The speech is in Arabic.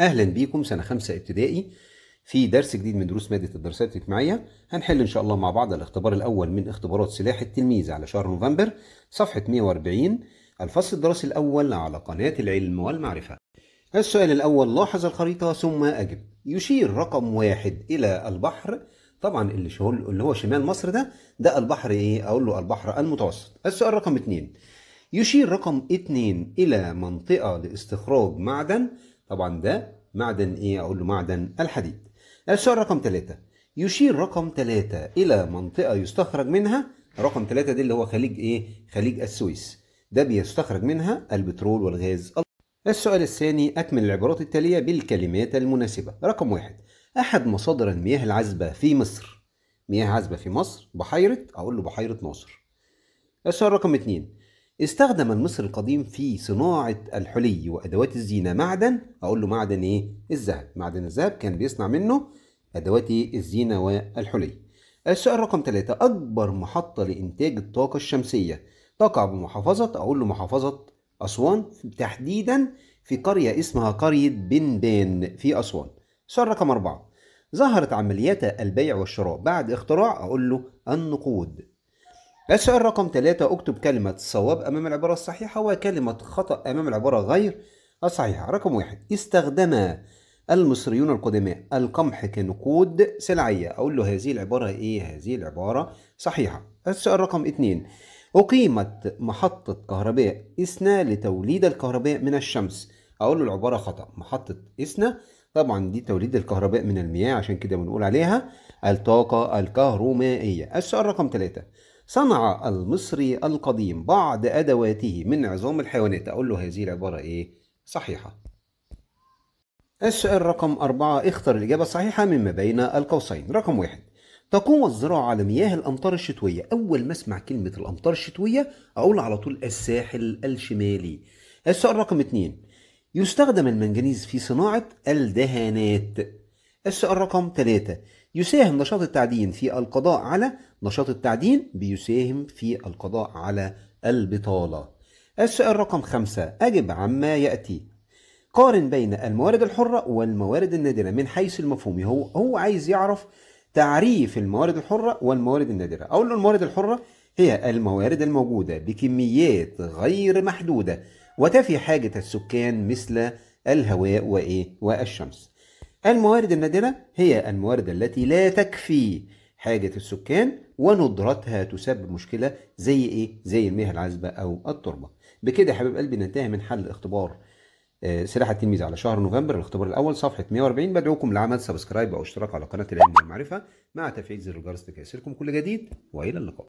اهلا بيكم سنه خمسة ابتدائي في درس جديد من دروس ماده الدراسات الاجتماعيه هنحل ان شاء الله مع بعض الاختبار الاول من اختبارات سلاح التلميذ على شهر نوفمبر صفحه 140 الفصل الدراسي الاول على قناه العلم والمعرفه السؤال الاول لاحظ الخريطه ثم اجب يشير رقم واحد الى البحر طبعا اللي اللي هو شمال مصر ده ده البحر ايه اقول له البحر المتوسط السؤال رقم اتنين يشير رقم اتنين الى منطقه لاستخراج معدن طبعا ده معدن ايه اقول له معدن الحديد السؤال رقم ثلاثة يشير رقم ثلاثة الى منطقة يستخرج منها رقم ثلاثة دي اللي هو خليج ايه خليج السويس ده بيستخرج منها البترول والغاز السؤال الثاني أكمل العبارات التالية بالكلمات المناسبة رقم واحد أحد مصادر المياه العذبة في مصر مياه عذبة في مصر بحيرة أقول له بحيرة ناصر السؤال رقم اثنين استخدم المصري القديم في صناعة الحلي وأدوات الزينة معدن أقول له معدن إيه؟ الذهب معدن الذهب كان بيصنع منه أدوات الزينة والحلي السؤال رقم ثلاثة أكبر محطة لإنتاج الطاقة الشمسية تقع بمحافظة أقول له محافظة أسوان تحديدا في قرية اسمها قرية بنبان في أسوان السؤال رقم أربعة ظهرت عمليات البيع والشراء بعد اختراع أقول له النقود السؤال رقم ثلاثة اكتب كلمة صواب أمام العبارة الصحيحة وكلمة خطأ أمام العبارة غير الصحيحة رقم واحد استخدم المصريون القدماء القمح كنقود سلعية أقول له هذه العبارة إيه هذه العبارة صحيحة السؤال رقم اثنين أقيمت محطة كهرباء إسنا لتوليد الكهرباء من الشمس أقول له العبارة خطأ محطة إسنا طبعا دي توليد الكهرباء من المياه عشان كده بنقول عليها الطاقة الكهرومائية السؤال رقم ثلاثة صنع المصري القديم بعض أدواته من عظام الحيوانات أقول له هذه العبارة إيه صحيحة السؤال رقم أربعة اختر الإجابة الصحيحة مما بين القوسين رقم واحد تقوم الزراعة على مياه الأمطار الشتوية أول ما أسمع كلمة الأمطار الشتوية أقول على طول الساحل الشمالي السؤال رقم اتنين يستخدم المنجنيز في صناعة الدهانات السؤال رقم ثلاثة يساهم نشاط التعدين في القضاء على نشاط التعدين بيساهم في القضاء على البطالة السؤال رقم خمسة أجب عما يأتي قارن بين الموارد الحرة والموارد النادرة من حيث المفهوم هو هو عايز يعرف تعريف الموارد الحرة والموارد النادرة أقول له الموارد الحرة هي الموارد الموجودة بكميات غير محدودة وتفي حاجة السكان مثل الهواء وإيه والشمس الموارد النادرة هي الموارد التي لا تكفي حاجة السكان وندرتها تسبب مشكلة زي إيه؟ زي المياه العذبة أو التربة. بكده يا حبيب قلبي ننتهي من حل اختبار آه، سلاح التلميذ على شهر نوفمبر الاختبار الأول صفحة 140 بدعوكم لعمل سبسكرايب أو اشتراك على قناة العلم والمعرفة مع تفعيل زر الجرس لكي يصلكم كل جديد وإلى اللقاء.